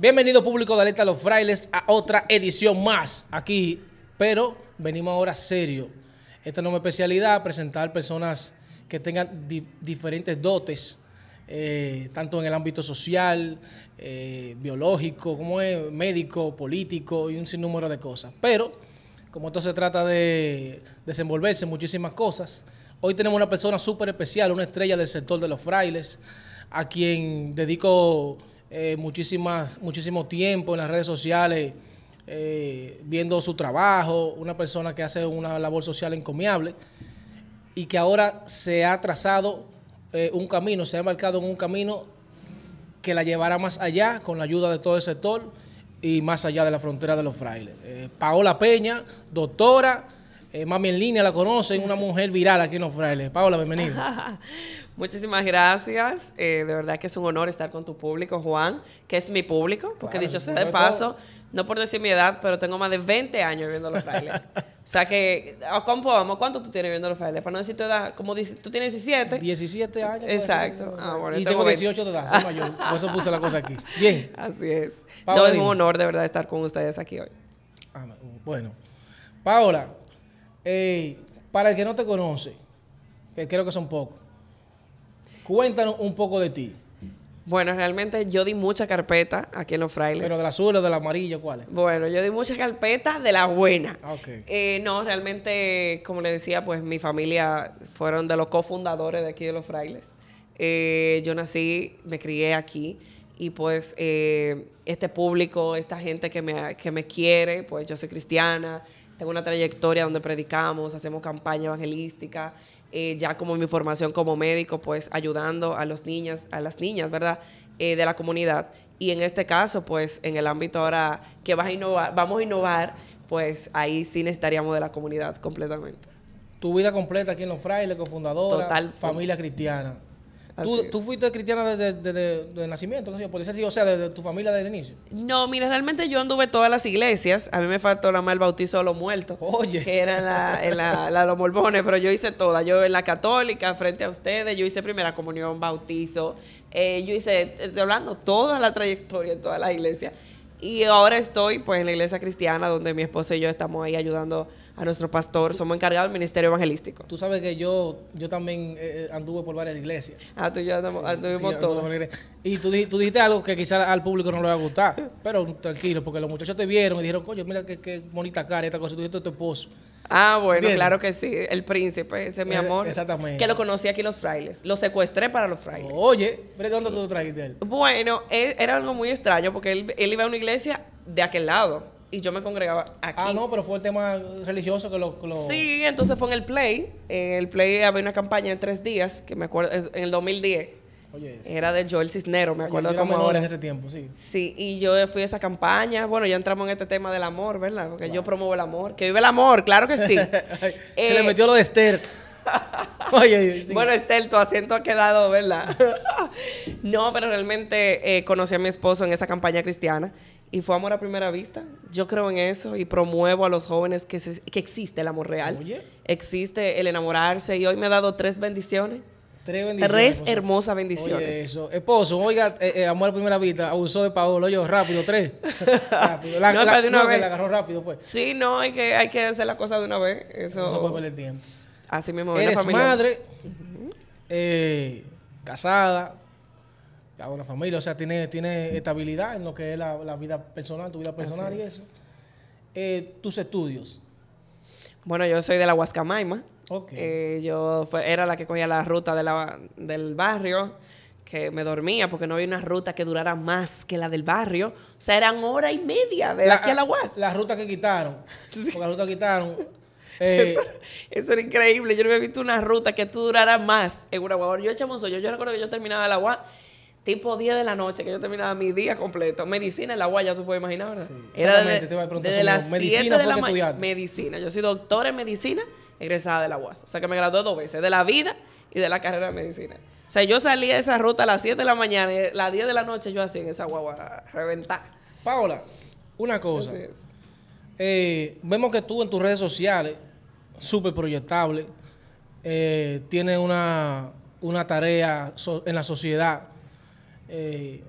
Bienvenido público de Alerta a los Frailes a otra edición más aquí, pero venimos ahora serio. Esta una especialidad, presentar personas que tengan diferentes dotes, eh, tanto en el ámbito social, eh, biológico, como médico, político y un sinnúmero de cosas. Pero, como esto se trata de desenvolverse en muchísimas cosas, hoy tenemos una persona súper especial, una estrella del sector de los frailes, a quien dedico eh, muchísimas, muchísimo tiempo en las redes sociales eh, viendo su trabajo, una persona que hace una labor social encomiable y que ahora se ha trazado eh, un camino, se ha marcado en un camino que la llevará más allá con la ayuda de todo el sector y más allá de la frontera de los frailes. Paola Peña, doctora, eh, mami en línea la conocen, una mujer viral aquí en Los Frailes. Paola, bienvenida. Muchísimas gracias. Eh, de verdad que es un honor estar con tu público, Juan, que es mi público, porque dicho sea de paso, no por decir mi edad, pero tengo más de 20 años viendo Los Frailes. o sea que, ah, ¿cuánto tú tienes viendo Los Frailes? Para no decir tu edad, como tú tienes 17. 17 años. Exacto. Ah, y tengo 18 de edad, soy mayor. Por eso puse la cosa aquí. Bien. Así es. Paola, no, es un honor de verdad estar con ustedes aquí hoy. Ah, bueno. Paola, para el que no te conoce, que creo que son pocos, cuéntanos un poco de ti. Bueno, realmente yo di mucha carpeta aquí en los frailes. ¿Pero del azul o del amarillo cuál Bueno, yo di mucha carpeta de la buena. Okay. Eh, no, realmente, como le decía, pues mi familia fueron de los cofundadores de aquí de los frailes. Eh, yo nací, me crié aquí y pues eh, este público, esta gente que me, que me quiere, pues yo soy cristiana, tengo una trayectoria donde predicamos, hacemos campaña evangelística, eh, ya como mi formación como médico, pues ayudando a las niñas, a las niñas, ¿verdad? Eh, de la comunidad. Y en este caso, pues en el ámbito ahora que vas a innovar, vamos a innovar, pues ahí sí necesitaríamos de la comunidad completamente. Tu vida completa aquí en Los Frailes, cofundadora, Total, familia cristiana. Tú, fuiste cristiana desde, el nacimiento? ¿qué decir, o sea, desde tu familia desde el inicio. No, mira, realmente yo anduve todas las iglesias. A mí me faltó la mal bautizo de los muertos. Oye. Que era la, la, de los morbones, pero yo hice todas. Yo en la católica, frente a ustedes, yo hice primera comunión, bautizo. Eh, yo hice, hablando, toda la trayectoria en todas las iglesias. Y ahora estoy pues en la iglesia cristiana donde mi esposo y yo estamos ahí ayudando a nuestro pastor. Somos encargados del ministerio evangelístico. Tú sabes que yo yo también eh, eh, anduve por varias iglesias. Ah, tú y anduvimos todos. Y tú, tú, dijiste algo que quizás al público no le va a gustar. pero tranquilo, porque los muchachos te vieron y dijeron, coño, mira qué, qué bonita cara esta cosa. tú dijiste a tu esposo. Ah, bueno, claro que sí. El príncipe, ese es mi eh, amor. Exactamente. Que lo conocí aquí en los frailes. Lo secuestré para los frailes. Oye, ¿pero dónde tú lo trajiste él? Bueno, e, era algo muy extraño porque él, iba a una iglesia de aquel lado y yo me congregaba aquí. Ah, no, pero fue el tema religioso que lo... Que Sí, entonces fue en el Play. En el Play había una campaña en tres días, que me acuerdo, en el 2010. Era de Joel Cisnero, me acuerdo como ahora. en ese tiempo, sí. Sí, y yo fui a esa campaña. Bueno, ya entramos en este tema del amor, ¿verdad? Porque yo promuevo el amor. Que vive el amor, claro que sí. se le eh, metió lo de Esther. Bueno, Esther, tu asiento ha quedado, ¿verdad? no, pero realmente eh, conocí a mi esposo en esa campaña cristiana y fue amor a primera vista. Yo creo en eso y promuevo a los jóvenes que, que existe el amor real. Existe el enamorarse y hoy me ha dado tres bendiciones. Tres bendiciones. hermosas bendiciones. eso. Esposo, oiga, eh, eh, amor a primera vista, abusó de Paolo. Oye, rápido, tres. rápido. La, no, de una vez. agarró rápido, pues. Sí, no, hay que, hay que hacer las cosas de una vez. Eso... No se puede perder tiempo. Así mismo, Eres familia. madre, eh, casada, Hago una familia, o sea, tiene, tiene estabilidad en lo que es la, vida personal, tu vida personal y eso. tus estudios. Bueno, yo soy de la Huascamaima. Okay. Eh, yo era la que cogía la ruta del barrio, que me dormía porque no había una ruta que durara más que la del barrio. O sea, eran hora y media de la, que la ah, UAS. La ruta que quitaron. Porque la ruta que quitaron. Eh, eso, era increíble. Yo no había visto una ruta que tú durara más en una Yo echamos yo, yo recuerdo que yo terminaba la UAS tipo 10 de la noche, que yo terminaba mi día completo. Medicina en la UAS, ya tú puedes imaginar, ¿verdad? Era de, te las 7 de la mañana. Medicina. Yo soy doctor en medicina egresada de la UAS. O sea, que me gradué dos veces, de la vida y de la carrera de medicina. O sea, yo salía de esa ruta a las 7 de la mañana y a las 10 de la noche yo hacía en esa guagua reventar. Paola, una cosa. Eh, vemos que tú en tus redes sociales, súper proyectable, eh, tienes una, tarea en la sociedad, eh,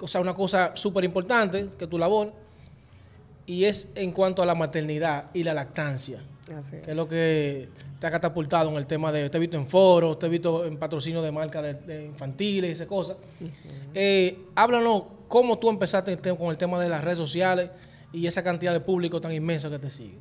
o sea, una cosa súper importante que tu labor, y es en cuanto a la maternidad y la lactancia que es. lo que te ha catapultado en el tema de, te he visto en foros, te he visto en patrocinio de marcas de, infantiles y esas cosas. Eh, háblanos cómo tú empezaste con el tema de las redes sociales y esa cantidad de público tan inmensa que te sigue.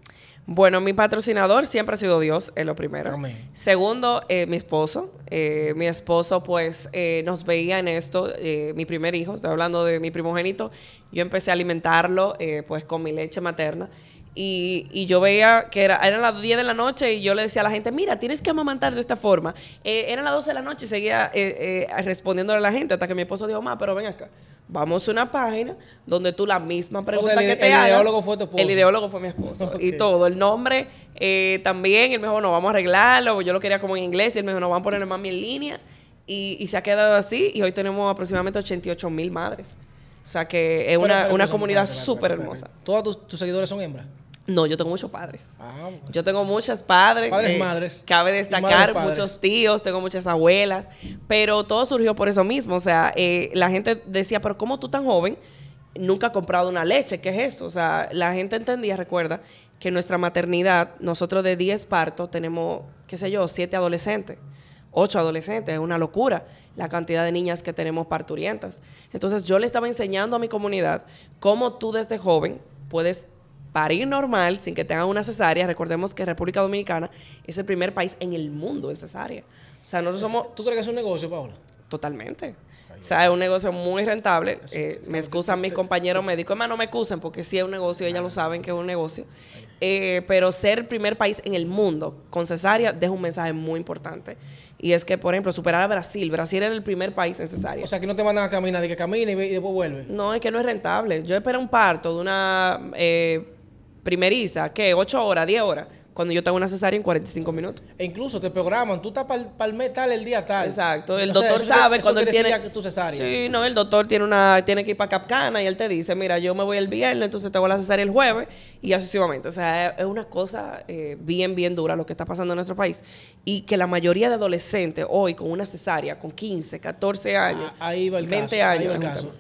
Bueno, mi patrocinador siempre ha sido Dios, es lo primero. Amén. Segundo, eh, mi esposo. Eh, mi esposo, pues, nos veía en esto. mi primer hijo, estoy hablando de mi primogénito. Yo empecé a alimentarlo, pues, con mi leche materna. Y, yo veía que era, eran las 10 de la noche y yo le decía a la gente, mira, tienes que amamantar de esta forma. Eh, eran las 12 de la noche y seguía eh, eh, respondiéndole a la gente hasta que mi esposo dijo, ma, pero ven acá. Vamos a una página donde tú la misma pregunta el, que te el ideólogo fue tu esposo. El ideólogo fue mi esposo. Y todo. El nombre eh, también. Él me dijo, no, vamos a arreglarlo. Yo lo quería como en inglés. Y él me dijo, no, vamos a ponerle mami en línea. Y, se ha quedado así. Y hoy tenemos aproximadamente 88 mil madres. O sea que es una, comunidad súper hermosa. ¿Todos tus seguidores son hembras? No, yo tengo muchos padres. Ah, yo tengo muchas padres. Padres, eh, madres. Cabe destacar, muchos tíos, tengo muchas abuelas, pero todo surgió por eso mismo. O sea, eh, la gente decía, pero ¿cómo tú tan joven nunca ha comprado una leche? ¿Qué es eso? O sea, la gente entendía, recuerda, que nuestra maternidad, nosotros de 10 partos tenemos, qué sé yo, 7 adolescentes 8 adolescentes, es una locura la cantidad de niñas que tenemos parturientas. Entonces yo le estaba enseñando a mi comunidad cómo tú desde joven puedes parir normal sin que tengan una cesárea. Recordemos que República Dominicana es el primer país en el mundo en cesárea. O sea, nosotros somos... ¿Tú crees que es un negocio, Paola? Totalmente. O sea, es un negocio muy rentable. Eh, me excusan mis compañeros médicos. más no me excusen porque sí es un negocio, ellas lo saben que es un negocio. Eh, pero ser el primer país en el mundo con cesárea deja un mensaje muy importante. Y es que, por ejemplo, superar a Brasil. Brasil era el primer país en cesárea. O sea, que no te mandan a caminar, de que camina y, después vuelve. No, es que no es rentable. Yo espero un parto de una eh, primeriza, ¿qué? 8 horas, 10 horas, cuando yo tengo una cesárea en 45 minutos. E incluso te programan, tú estás para el tal, el día tal. Exacto, el doctor sabe cuando él tiene que tu cesárea. Sí, no, el doctor tiene una tiene que ir para Capcana y él te dice, "Mira, yo me voy el viernes, entonces te tengo la cesárea el jueves" y asesivamente. O sea, es una cosa eh, bien bien dura lo que está pasando en nuestro país y que la mayoría de adolescentes hoy con una cesárea con 15, 14 años, 20 ah, años, ahí el caso.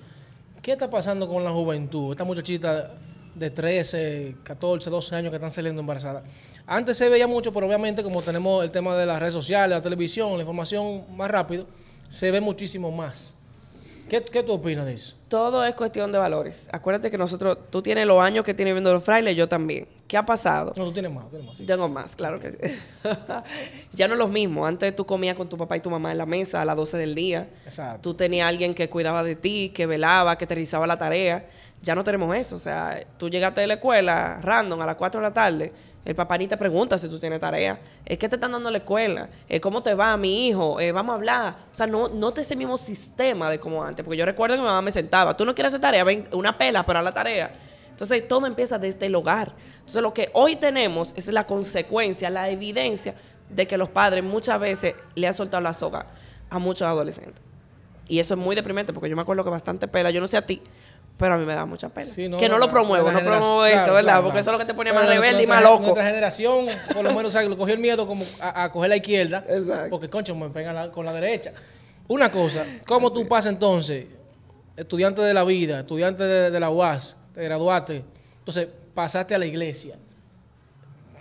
¿Qué está pasando con la juventud? Esta muchachita de 13, 14, 12 años que están saliendo embarazadas. Antes se veía mucho, pero obviamente como tenemos el tema de las redes sociales, la televisión, la información más rápido, se ve muchísimo más. ¿Qué, ¿Qué, tú opinas de eso? Todo es cuestión de valores. Acuérdate que nosotros, tú tienes los años que tienes viendo los frailes, yo también. ¿Qué ha pasado? No, tú tienes más, tienes más. Tengo más, claro que sí. ya no es lo mismo. Antes tú comías con tu papá y tu mamá en la mesa a las 12 del día. Exacto. Tú tenías alguien que cuidaba de ti, que velaba, que te realizaba la tarea. Ya no tenemos eso. O sea, tú llegaste de la escuela random a las 4 de la tarde el papá ni te pregunta si tú tienes tarea. Es que te están dando la escuela. ¿Cómo te va, mi hijo? Eh, vamos a hablar. O sea, no, no te ese mismo sistema de como antes. Porque yo recuerdo que mi mamá me sentaba. Tú no quieres hacer tarea, ven, una pela, para la tarea. Entonces todo empieza desde el hogar. Entonces lo que hoy tenemos es la consecuencia, la evidencia de que los padres muchas veces le han soltado la soga a muchos adolescentes. Y eso es muy deprimente porque yo me acuerdo que bastante pela, yo no sé a ti, pero a mí me da mucha pena. que no, lo promuevo, no promuevo eso, ¿verdad? Porque eso es lo que te ponía más rebelde y más loco. Nuestra generación, por lo menos, o cogió el miedo como a, coger la izquierda. Porque, concho, me pegan con la derecha. Una cosa, ¿cómo tú pasas entonces, estudiante de la vida, estudiante de, la UAS, te graduaste, entonces pasaste a la iglesia?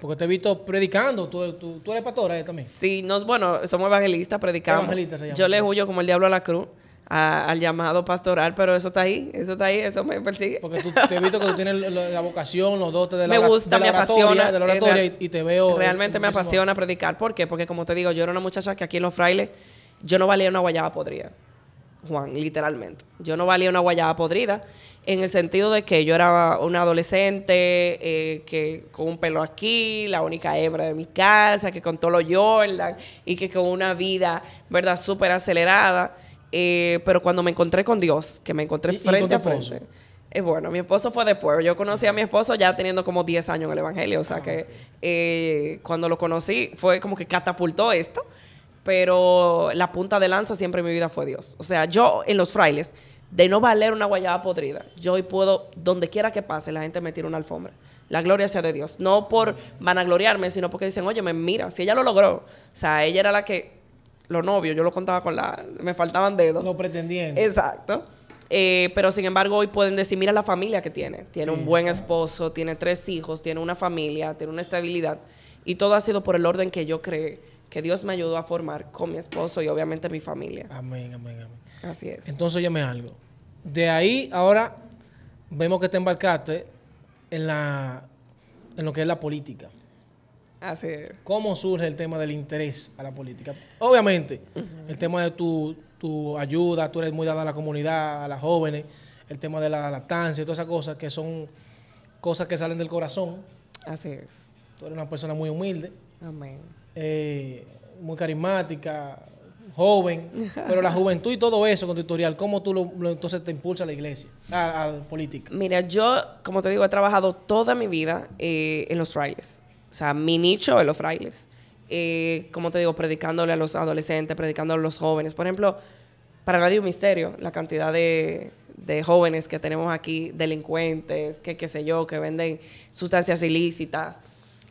Porque te he visto predicando, tú, tú, eres pastora eh, también. Sí, no, bueno, somos evangelistas, predicamos. Evangelista se llama. Yo le huyo como el diablo a la cruz al llamado pastoral, pero eso está ahí, eso está ahí, eso me persigue. Porque tú te he visto que tú tienes la, vocación, los dotes de la Me gusta, me apasiona. De la eh, oratoria y, te veo. Eh, realmente me apasiona predicar. ¿Por qué? Porque como te digo, yo era una muchacha que aquí en los frailes yo no valía una guayaba podrida. Juan, literalmente. Yo no valía una guayaba podrida en el sentido de que yo era una adolescente eh, que con un pelo aquí, la única hembra de mi casa, que con todo lo Jordan y que con una vida, ¿verdad?, súper acelerada. Eh, pero cuando me encontré con Dios, que me encontré frente a frente. es eh, bueno, mi esposo fue de pueblo. Yo conocí a mi esposo ya teniendo como 10 años en el Evangelio. O sea ah, que eh, cuando lo conocí fue como que catapultó esto. Pero la punta de lanza siempre en mi vida fue Dios. O sea, yo en los frailes, de no valer una guayaba podrida, yo hoy puedo, donde quiera que pase, la gente me tira una alfombra. La gloria sea de Dios. No por vanagloriarme, sino porque dicen, oye, me mira, si ella lo logró. O sea, ella era la que los novios, yo lo contaba con la... Me faltaban dedos. Lo pretendientes. Exacto. Eh, pero sin embargo hoy pueden decir, mira la familia que tiene. Tiene un buen esposo, tiene tres hijos, tiene una familia, tiene una estabilidad. Y todo ha sido por el orden que yo creé, que Dios me ayudó a formar con mi esposo y obviamente mi familia. Amén, amén, amén. Así es. Entonces, llame algo. De ahí, ahora vemos que te embarcaste en, la, en lo que es la política es. ¿Cómo surge el tema del interés a la política? Obviamente, el tema de tu, ayuda, tú eres muy dada a la comunidad, a las jóvenes, el tema de la lactancia y todas esas cosas que son cosas que salen del corazón. Así es. Tú eres una persona muy humilde. Amén. Eh, muy carismática, joven, pero la juventud y todo eso con tu tutorial, ¿cómo tú lo, entonces te impulsa a la iglesia, a, la política? Mira, yo, como te digo, he trabajado toda mi vida eh, en los frailes. O sea, mi nicho es los frailes. Eh, como te digo, predicándole a los adolescentes, predicando a los jóvenes. Por ejemplo, para nadie un misterio la cantidad de, jóvenes que tenemos aquí, delincuentes, que qué sé yo, que venden sustancias ilícitas,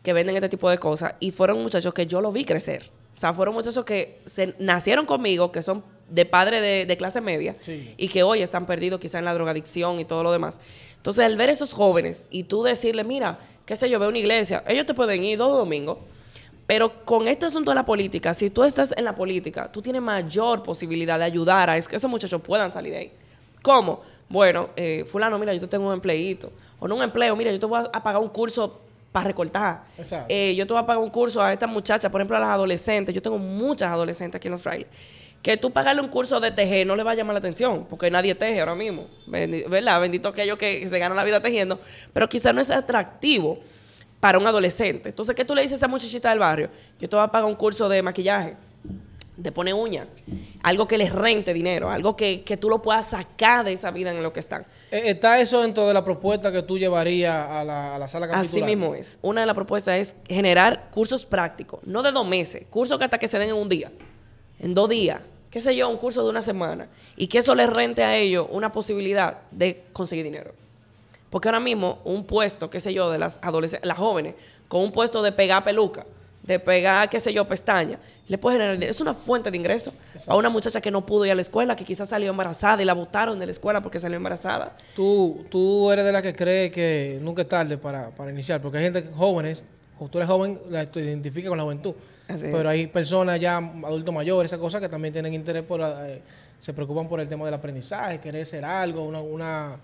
que venden este tipo de cosas. Y fueron muchachos que yo lo vi crecer. O sea, fueron muchachos que se, nacieron conmigo, que son de padres de, clase media y que hoy están perdidos quizá en la drogadicción y todo lo demás. Entonces, al ver esos jóvenes y tú decirle, mira, qué sé yo, veo una iglesia, ellos te pueden ir dos domingo, pero con este asunto de la política, si tú estás en la política, tú tienes mayor posibilidad de ayudar a que esos muchachos puedan salir de ahí. ¿Cómo? Bueno, eh, fulano, mira, yo te tengo un empleito. O no un empleo, mira, yo te voy a pagar un curso para recortar. Eh, yo te voy a pagar un curso a estas muchachas, por ejemplo, a las adolescentes. Yo tengo muchas adolescentes aquí en los frailes que tú pagarle un curso de tejer no le va a llamar la atención, porque nadie teje ahora mismo, ¿verdad? Bendito aquellos que se ganan la vida tejiendo, pero quizás no es atractivo para un adolescente. Entonces, ¿qué tú le dices a esa muchachita del barrio? Yo te voy a pagar un curso de maquillaje, de pone uña, algo que les rente dinero, algo que, tú lo puedas sacar de esa vida en lo que están. E, ¿Está eso dentro de la propuesta que tú llevarías a la, sala capitular? Así mismo es. Una de las propuestas es generar cursos prácticos, no de dos meses, cursos que hasta que se den en un día, en dos días qué sé yo, un curso de una semana y que eso les rente a ellos una posibilidad de conseguir dinero. Porque ahora mismo un puesto, qué sé yo, de las adolescentes, las jóvenes, con un puesto de pegar peluca, de pegar, qué sé yo, pestaña, le puede generar dinero. Es una fuente de ingreso a una muchacha que no pudo ir a la escuela, que quizás salió embarazada y la botaron de la escuela porque salió embarazada. Tú, tú eres de la que cree que nunca es tarde para, para iniciar, porque hay gente, jóvenes, cuando tú eres joven, la, te con la juventud. pero hay personas ya, adultos mayores, esas cosas que también tienen interés por, eh, se preocupan por el tema del aprendizaje, querer ser algo, una,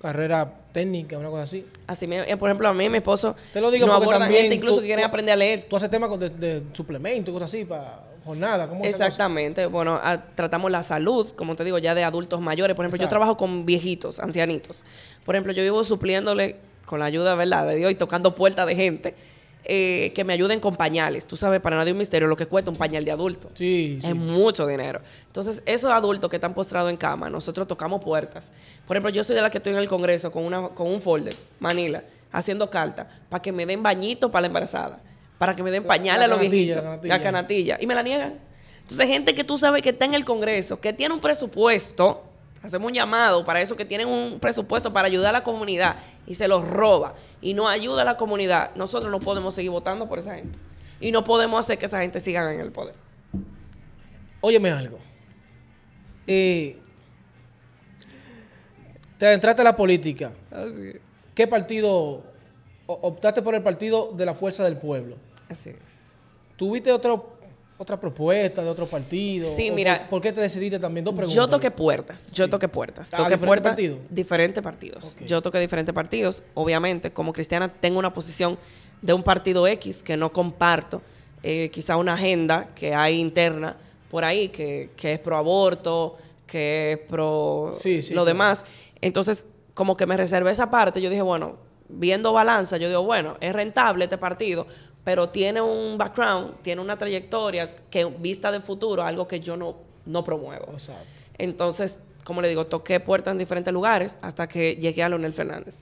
carrera técnica, una cosa así. Así eh, por ejemplo, a mí, mi esposo, te lo digo no porque también gente incluso que quieren aprender a leer. Tú haces temas de, suplemento suplementos, cosas así, para jornada. ¿cómo Exactamente. Bueno, ah, tratamos la salud, como te digo, ya de adultos mayores. Por ejemplo, yo trabajo con viejitos, ancianitos. Por ejemplo, yo vivo supliéndole con la ayuda ¿verdad? de Dios y tocando puertas de gente. Eh, que me ayuden con pañales. Tú sabes, para nadie un misterio lo que cuesta un pañal de adulto. Sí, Es mucho dinero. Entonces, esos adultos que están postrados en cama, nosotros tocamos puertas. Por ejemplo, yo soy de la que estoy en el Congreso con, una, con un folder, Manila, haciendo cartas, para que me den bañito para la embarazada, para que me den pañales a los viejitos, la canatilla. Y me la niegan. Entonces, gente que tú sabes que está en el Congreso, que tiene un presupuesto hacemos un llamado para eso que tienen un presupuesto para ayudar a la comunidad y se los roba y no ayuda a la comunidad, nosotros no podemos seguir votando por esa gente. Y no podemos hacer que esa gente siga en el poder. Óyeme algo. Eh, te adentraste a la política. ¿Qué partido? Optaste por el partido de la fuerza del pueblo. Así es. ¿Tuviste otro otra propuesta de otro partido? Sí, mira. Por, qué te decidiste también? Dos preguntas. Yo toqué puertas, yo toqué puertas. Ah, toqué puertas. Diferentes partidos. Yo toqué diferentes partidos. Obviamente, como cristiana, tengo una posición de un partido X que no comparto. Eh, quizá una agenda que hay interna por ahí, que, es pro aborto, que es pro lo demás. Entonces, como que me reservé esa parte, yo dije, bueno, viendo balanza, yo digo, bueno, es rentable este partido, pero tiene un background, tiene una trayectoria que vista de futuro, algo que yo no, no promuevo. Entonces, como le digo, toqué puertas en diferentes lugares hasta que llegué a Leonel Fernández.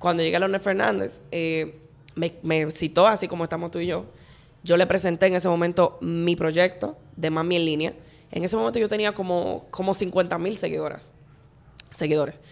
Cuando llegué a Leonel Fernández, eh, me, me, citó, así como estamos tú y yo. Yo le presenté en ese momento mi proyecto de Mami en línea. En ese momento yo tenía como, como 50 mil seguidoras, seguidores.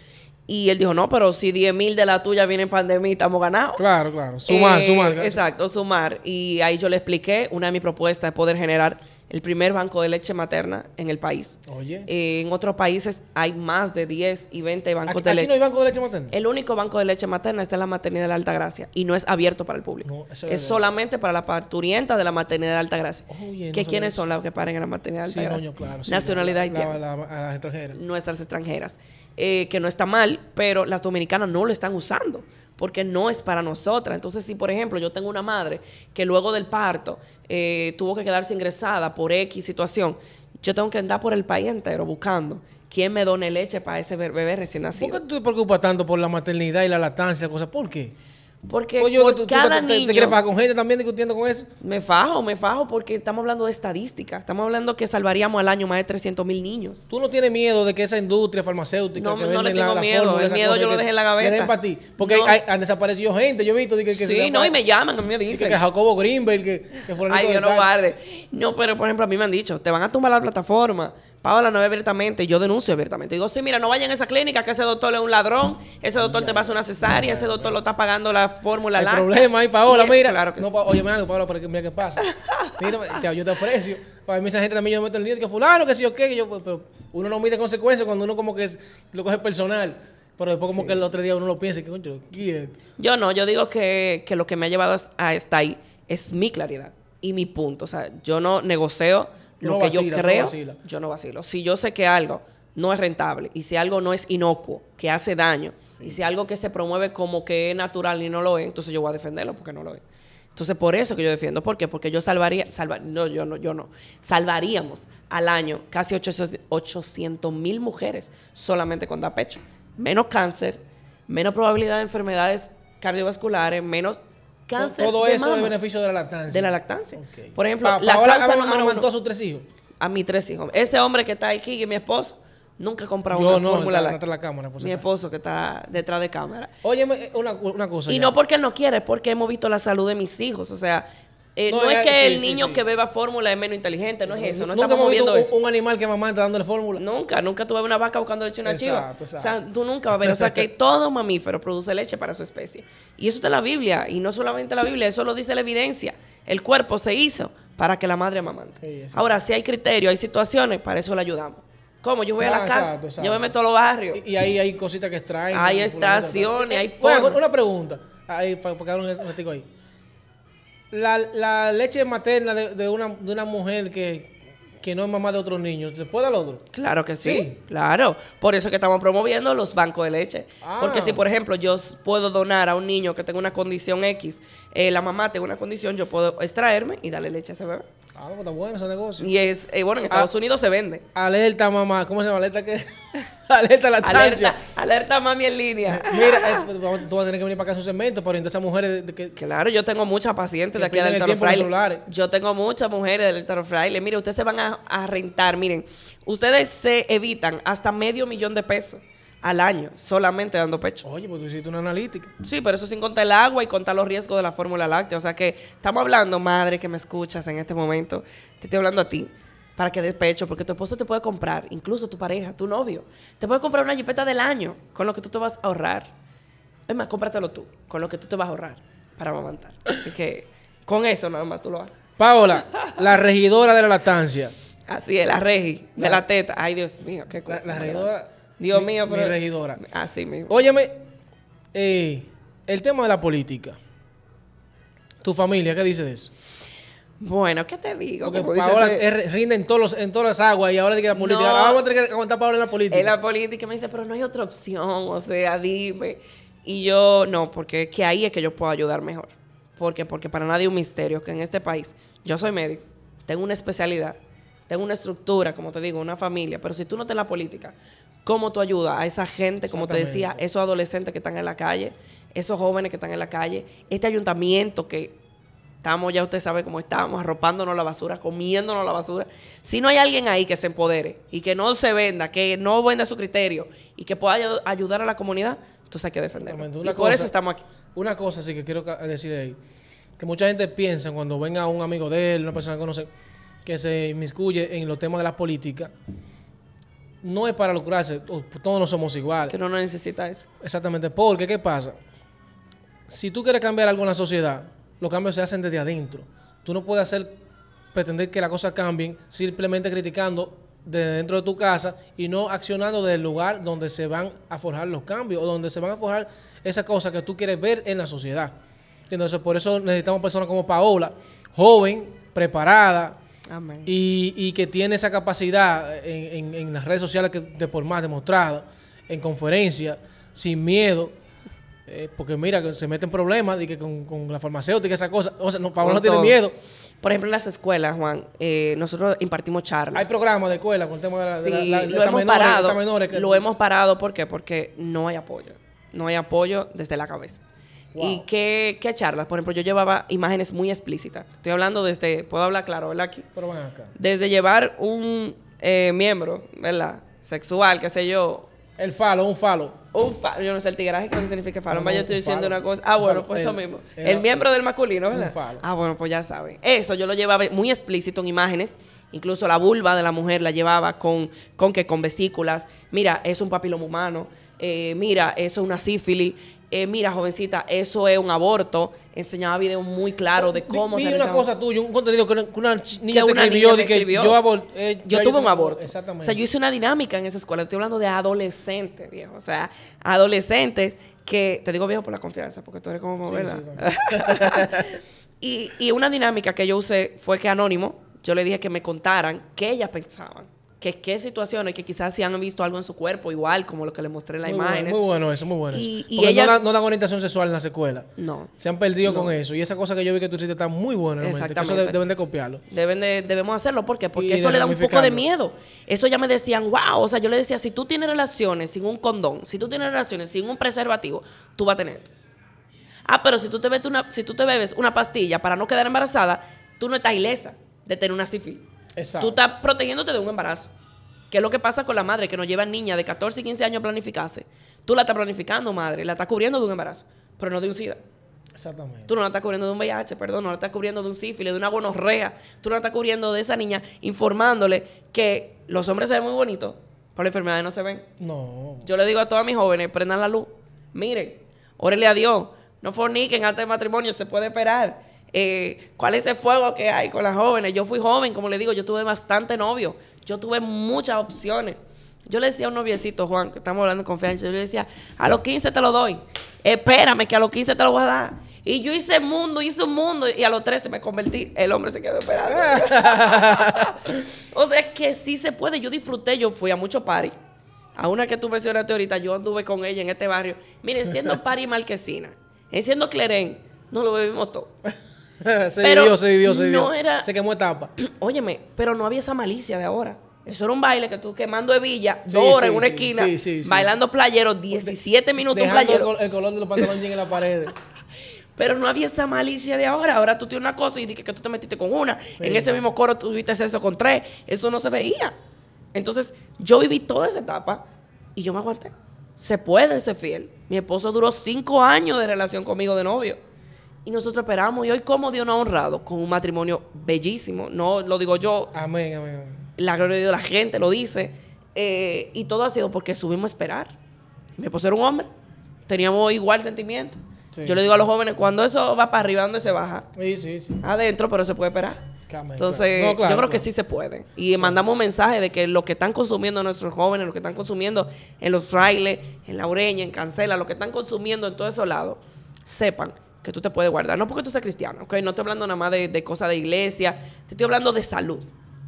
Y él dijo, no, pero si 10 mil de la tuya vienen pandemia, estamos ganados. Claro, claro. Sumar, sumar. Eh, exacto, sumar. Y ahí yo le expliqué, una de mis propuestas es poder generar el primer banco de leche materna en el país. Oye. Eh, en otros países hay más de 10 y 20 bancos de leche. Aquí no hay banco de leche materna? El único banco de leche materna está en la maternidad de la Alta Gracia y no es abierto para el público. es, solamente para la parturienta de la maternidad de la Alta Gracia. ¿Qué, ¿Quiénes son las que paren en la maternidad de la Alta Gracia? Nacionalidad la, las extranjeras. Nuestras extranjeras. Eh, que no está mal, pero las dominicanas no lo están usando porque no es para nosotras. Entonces, si por ejemplo yo tengo una madre que luego del parto eh, tuvo que quedarse ingresada por X situación, yo tengo que andar por el país entero buscando quién me done leche para ese bebé recién nacido. ¿Por qué tú te preocupas tanto por la maternidad y la lactancia, cosas? ¿Por qué? Porque tú, cada niño, te, quieres pagar con gente también discutiendo con eso? Me fajo, me fajo porque estamos hablando de estadística. Estamos hablando que salvaríamos al año más de 300 mil niños. ¿Tú no tienes miedo de que esa industria farmacéutica no, que no le tengo la, miedo. el miedo yo lo dejé en la gaveta. Para ti. Porque han desaparecido gente. Yo he visto que... que sí, no, y me llaman, a mí me dicen. Que, Jacobo Greenberg, que, que Ay, yo no guarde. No, pero por ejemplo a mí me han dicho, te van a tumbar la plataforma. Paola, no abiertamente, yo denuncio abiertamente. Digo, sí, mira, no vayan a esa clínica que ese doctor es un ladrón, ese doctor te pasa una cesárea, ese doctor lo está pagando la fórmula hay problema ahí, Paola, mira. Claro que no, Oye, mira, Paola, mira qué pasa. mira, yo te aprecio. Para mí esa gente también yo me meto el dinero. que fulano, que sí o qué, que yo, pues, pero uno no mide consecuencias cuando uno como que lo coge personal. Pero después como que el otro día uno lo piensa, que coño, quieto. Yo no, yo digo que, que lo que me ha llevado a estar ahí es mi claridad y mi punto. O sea, yo no negocio lo que yo creo, yo no vacilo. Si yo sé que algo no es rentable y si algo no es inocuo, que hace daño, y si algo que se promueve como que es natural y no lo es, entonces yo voy a defenderlo porque no lo es. Entonces, por eso que yo defiendo. ¿Por qué? Porque yo salvaría, salva, no, yo no, yo no. Salvaríamos al año casi 800 mil mujeres solamente con da pecho. Menos cáncer, menos probabilidad de enfermedades cardiovasculares, menos todo eso es beneficio de la lactancia. De la lactancia. Por ejemplo, la causa número a sus tres hijos? A mis tres hijos. Ese hombre que está aquí, y mi esposo, nunca ha comprado una no, fórmula la cámara, Mi esposo que está detrás de cámara. Óyeme una, una cosa. Y no porque él no quiere, es porque hemos visto la salud de mis hijos. O sea, eh, no, es que el niño que beba fórmula es menos inteligente, no es eso. No nunca estamos viendo Un animal que mamá está dándole fórmula. Nunca, nunca tuve una vaca buscando leche a una chiva. Exacto. O sea, tú nunca vas a ver. O sea, que todo mamífero produce leche para su especie. Y eso está en la Biblia. Y no solamente la Biblia, eso lo dice la evidencia. El cuerpo se hizo para que la madre mamante. Ahora, si hay criterio, hay situaciones, para eso le ayudamos. ¿Cómo? Yo voy a la ah, casa, yo me meto a los barrios. Y, ahí hay cositas que extraen. Hay estaciones, hay fórmulas. una pregunta. Ahí, para, un, un ahí la, la leche materna de, de, una, de una mujer que, no es mamá de otros niños, puede al otro. Claro que sí, claro. Por eso que estamos promoviendo los bancos de leche. Ah. Porque si, por ejemplo, yo puedo donar a un niño que tenga una condición X, eh, la mamá tenga una condición, yo puedo extraerme y darle leche a ese bebé. Ah, está bueno ese negocio. Y es, eh, bueno, en ah. Estados Unidos se vende. Alerta, mamá. ¿Cómo se llama? Alerta que. alerta la alerta, alerta, mami en línea. Eh, mira, pues, tú vas a tener que venir para acá a su cemento para orientar a esas mujeres de que. Claro, yo tengo muchas pacientes de aquí de Alerta Fraile. Yo tengo muchas mujeres de Alerta Fraile. Mire, ustedes se van a rentar, miren, ustedes se evitan hasta medio millón de pesos al año, solamente dando pecho. Oye, pues tú hiciste una analítica. Sí, pero eso sin contar el agua y contar los riesgos de la fórmula láctea. O sea que estamos hablando, madre, que me escuchas en este momento, te estoy hablando a ti para que des pecho, porque tu esposo te puede comprar, incluso tu pareja, tu novio, te puede comprar una jipeta del año con lo que tú te vas a ahorrar. Es más, cómpratelo tú, con lo que tú te vas a ahorrar para amamantar. Así que con eso nada más tú lo haces. Paola, la regidora de la lactancia. Así es, la regi, de la, teta. Ay, Dios mío, qué cosa. la regidora Dios mío, pero... Mi regidora. Así mismo. Óyeme, eh, el tema de la política. Tu familia, ¿qué dice de eso? Bueno, ¿qué te digo? Porque Paola rinde en, todos todas las aguas y ahora dice que la política. ahora vamos a tener que aguantar Paola en la política. En la política me dice, pero no hay otra opción, o sea, dime. Y yo, no, porque que ahí es que yo puedo ayudar mejor. porque Porque para nadie es un misterio que en este país yo soy médico, tengo una especialidad, tengo una estructura, como te digo, una familia, pero si tú no te la política, cómo tú ayudas a esa gente, como te decía, esos adolescentes que están en la calle, esos jóvenes que están en la calle, este ayuntamiento que estamos, ya usted sabe cómo estamos, arropándonos la basura, comiéndonos la basura. Si no hay alguien ahí que se empodere y que no se venda, que no venda su criterio y que pueda ayudar a la comunidad, entonces hay que defenderlo. Y por eso estamos aquí. Una cosa sí que quiero decir ahí, que mucha gente piensa cuando venga un amigo de él, una persona que conoce, que se inmiscuye en los temas de la política no es para lucrarse, todos no somos iguales. Que no necesita eso. Exactamente, porque ¿qué pasa? Si tú quieres cambiar algo en la sociedad, los cambios se hacen desde adentro. Tú no puedes hacer, pretender que las cosas cambien simplemente criticando desde dentro de tu casa y no accionando desde el lugar donde se van a forjar los cambios o donde se van a forjar esas cosas que tú quieres ver en la sociedad. Entonces, por eso necesitamos personas como Paola, joven, preparada, y, y, que tiene esa capacidad en, en, las redes sociales que de por más demostrado, en conferencias, sin miedo. Eh, porque mira, que se meten problemas con, la farmacéutica, esa cosa. O sea, no, no tiene miedo. Por ejemplo, en las escuelas, Juan, eh, nosotros impartimos charlas. Hay programas de escuela con el tema de la, Lo hemos parado, ¿por qué? Porque no hay apoyo. No hay apoyo desde la cabeza. ¿Y qué, charlas? Por ejemplo, yo llevaba imágenes muy explícitas. Estoy hablando desde, este, puedo hablar claro, ¿verdad? Aquí. Pero ven acá. Desde llevar un eh, miembro, ¿verdad? Sexual, qué sé yo. El falo, un falo. Un falo, yo no sé el tigraje, qué significa falo. yo estoy diciendo una cosa. Ah, bueno, pues eso eh, mismo. Eh, el, miembro del masculino, ¿verdad? Un falo. Ah, bueno, pues ya saben. Eso yo lo llevaba muy explícito en imágenes. Incluso la vulva de la mujer la llevaba con, con con vesículas. Mira, es un papiloma humano. mira, eso es una sífilis, eh, mira, jovencita, eso es un aborto. Enseñaba videos muy claros de cómo se una cosa tuya, un contenido que una, niña escribió, que yo, eh, tuve un aborto. Exactamente. O sea, yo hice una dinámica en esa escuela. Estoy hablando de adolescentes, viejo. O sea, adolescentes que. Te digo viejo por la confianza, porque tú eres como y, y una dinámica que yo usé fue que anónimo, yo le dije que me contaran qué ellas pensaban que qué situaciones que quizás si han visto algo en su cuerpo igual como lo que le mostré en la imagen muy bueno eso muy bueno y, ellas... no, dan, orientación sexual en la secuela no se han perdido con eso y esa cosa que yo vi que tú hiciste está muy buena exactamente eso deben de copiarlo deben debemos hacerlo ¿por qué? porque eso le da un poco de miedo eso ya me decían wow o sea yo le decía si tú tienes relaciones sin un condón si tú tienes relaciones sin un preservativo tú vas a tener ah pero si tú te bebes una si tú te bebes una pastilla para no quedar embarazada tú no estás ilesa de tener una sífilis Tú estás protegiéndote de un embarazo. ¿Qué es lo que pasa con la madre que nos lleva niña de 14 y 15 años a planificarse? Tú la estás planificando, madre, la estás cubriendo de un embarazo, pero no de un SIDA. Exactamente. Tú no la estás cubriendo de un VIH, perdón, no la estás cubriendo de un sífilis, de una gonorrea. Tú no la estás cubriendo de esa niña informándole que los hombres se ven muy bonitos, pero las enfermedades no se ven. No. Yo le digo a todas mis jóvenes, prendan la luz. Miren, órele a Dios. No forniquen antes del matrimonio, se puede esperar. Eh, ¿Cuál es ese fuego que hay con las jóvenes? Yo fui joven, como le digo, yo tuve bastante novio yo tuve muchas opciones. Yo le decía a un noviecito, Juan, que estamos hablando de confianza, yo le decía, a los 15 te lo doy, espérame que a los 15 te lo voy a dar. Y yo hice mundo, hice un mundo, y a los 13 me convertí, el hombre se quedó esperando. o sea, es que sí se puede, yo disfruté, yo fui a muchos paris. A una que tú mencionaste ahorita, yo anduve con ella en este barrio. Miren, siendo pari marquesina, siendo clerén, nos lo bebimos todo. se pero vivió, se vivió, se vivió. Se quemó etapa. Óyeme, pero no había esa malicia de ahora. Eso era un baile que tú quemando hebilla, villa dos horas en una esquina, bailando playeros, 17 minutos playero. El, color de los pantalones en la pared. Pero no había esa malicia de ahora. Ahora tú tienes una cosa y dices que tú te metiste con una. En ese mismo coro tuviste sexo con tres. Eso no se veía. Entonces, yo viví toda esa etapa y yo me aguanté. Se puede ser fiel. Mi esposo duró cinco años de relación conmigo de novio. Y nosotros esperamos. Y hoy, como Dios nos ha honrado con un matrimonio bellísimo. No lo digo yo. Amén, amén. La gloria de Dios, la gente lo dice. Eh, y todo ha sido porque subimos a esperar. Mi esposo era un hombre. Teníamos igual sentimiento. Yo le digo a los jóvenes, cuando eso va para arriba, ¿dónde se baja? Sí, sí, sí. Adentro, pero se puede esperar. Entonces, yo creo que sí se puede. Y mandamos un mensaje de que lo que están consumiendo nuestros jóvenes, lo que están consumiendo en los frailes, en la ureña, en cancela, lo que están consumiendo en todos esos lados, sepan que tú te puedes guardar. No porque tú seas cristiano, ¿ok? No estoy hablando nada más de, cosas de iglesia, te estoy hablando de salud.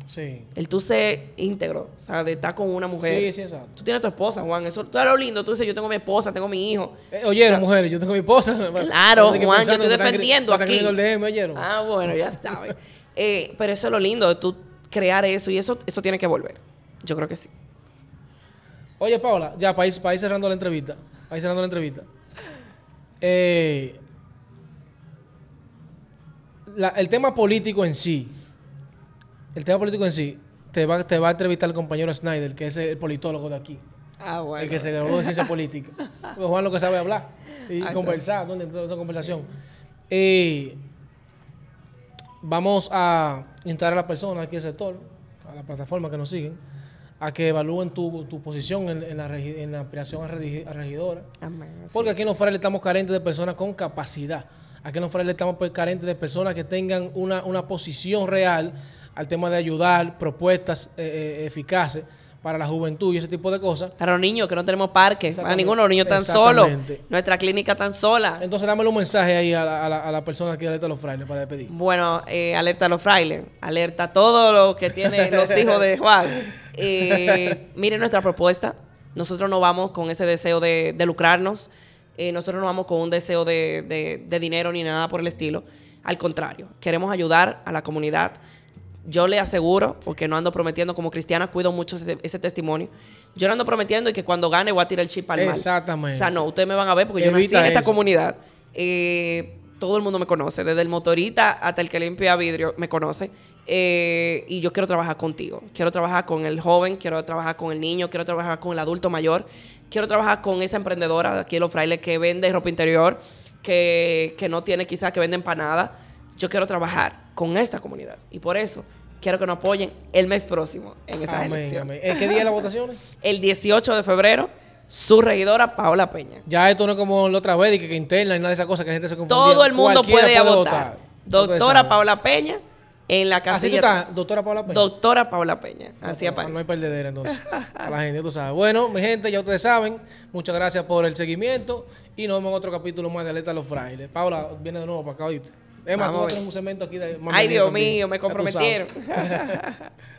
Sí. El tú ser íntegro, o sea, de estar con una mujer. Sí, sí, exacto. Tú tienes tu esposa, Juan. Eso, es lo lindo. Tú dices, yo tengo mi esposa, tengo mi hijo. Oye, eh, oyeron, mujeres, yo tengo mi esposa. Claro, Juan, yo estoy defendiendo aquí. DM, Ah, bueno, ya sabes. Eh, pero eso es lo lindo, de tú crear eso. Y eso, eso tiene que volver. Yo creo que sí. Oye, Paola, ya, para ir, cerrando la entrevista. Para ir cerrando la entrevista. Eh, el tema político en sí, el tema político en sí, te va, te va a entrevistar el compañero Snyder, que es el politólogo de aquí. Ah, bueno. El que se graduó de ciencia política. Juan lo que sabe hablar y ah, conversar, donde toda conversación. Eh, vamos a instar a la persona aquí el sector, a la plataforma que nos siguen, a que evalúen tu, posición en, la, en, aspiración a, regidora. Porque aquí en los farales estamos carentes de personas con capacidad. Aquí en los frailes estamos pues, carentes de personas que tengan una, posición real al tema de ayudar, propuestas eh, eh, eficaces para la juventud y ese tipo de cosas. Para los niños, que no tenemos parques, para ninguno, los niños tan solos, nuestra clínica tan sola. Entonces, dámelo un mensaje ahí a la, a persona que alerta a los frailes para despedir. Bueno, eh, alerta a los frailes, alerta a todos los que tienen los hijos de Juan. miren nuestra propuesta, nosotros no vamos con ese deseo de, de lucrarnos. Eh, nosotros no vamos con un deseo de, dinero ni nada por el estilo. Al contrario, queremos ayudar a la comunidad, yo le aseguro, porque no ando prometiendo, como cristiana cuido mucho ese, testimonio, yo no ando prometiendo y que cuando gane voy a tirar el chip al Exactamente. O sea, no, ustedes me van a ver porque yo nací en esta comunidad. Eh, todo el mundo me conoce, desde el motorista hasta el que limpia vidrio me conoce. Eh, y yo quiero trabajar contigo. Quiero trabajar con el joven, quiero trabajar con el niño, quiero trabajar con el adulto mayor, quiero trabajar con esa emprendedora de aquí en los frailes que vende ropa interior, que, no tiene quizás que vende empanada. Yo quiero trabajar con esta comunidad. Y por eso quiero que nos apoyen el mes próximo en esa elección. ¿En qué día la votación? El 18 de febrero su regidora Paola Peña. Ya esto no es como la otra vez, que, que interna y nada de esas cosas que la gente se confunde Todo el mundo puede, votar. votar. Doctora Paola Peña, en la casilla. Así está, doctora Paula Peña. Doctora Paula Peña. Así aparece. No hay perdedera entonces. la gente, tú sabes. Bueno, mi gente, ya ustedes saben. Muchas gracias por el seguimiento. Y nos vemos en otro capítulo más de Alerta a los Frailes. Paula, viene de nuevo para acá, ¿viste? Emma, tú vas un cemento aquí de Ay, Dios mío, me comprometieron.